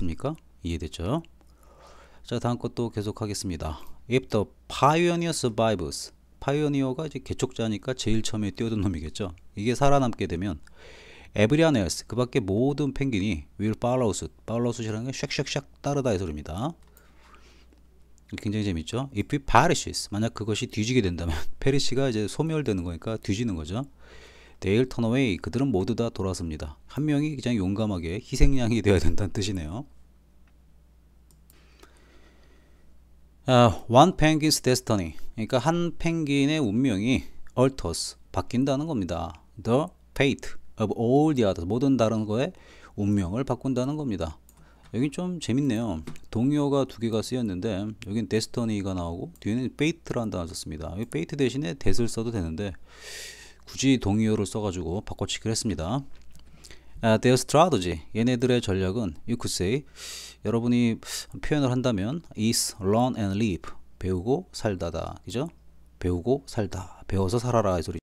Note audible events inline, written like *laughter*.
됩니까? 이해됐죠? 자 다음 것도 계속 하겠습니다. If the pioneer survives 파이오니어가 이제 개척자니까 제일 처음에 뛰어든 놈이겠죠. 이게 살아남게 되면 everyone else 그 밖에 모든 펭귄이 will follow suit follow suit이라는 게 쉑쉑쉑 따르다의 소리입니다. 굉장히 재밌죠. If it perishes 만약 그것이 뒤지게 된다면 *laughs* 페리시가 이제 소멸되는 거니까 뒤지는 거죠. 데일 터너웨이 그들은 모두 다 돌아섭니다. 한 명이 그냥 용감하게 희생양이 되어야 된다는 뜻이네요. 완 펭귄스 데스터니 그러니까 한 펭귄의 운명이 얼터스 바뀐다는 겁니다. The fate of all the others 모든 다른 거에 운명을 바꾼다는 겁니다. 여긴 좀 재밌네요. 동요가 두 개가 쓰였는데 여긴 데스터니가 나오고 뒤에는 f a t 라는 단어 썼습니다. 여기 f 대신에 데스를 써도 되는데 굳이 동의어를 써가지고 바꿔치기를 했습니다. 아, their strategy, 얘네들의 전략은 you could say 여러분이 표현을 한다면 is learn and live 배우고 살다다, 그죠? 배우고 살다, 배워서 살아라 이 소리.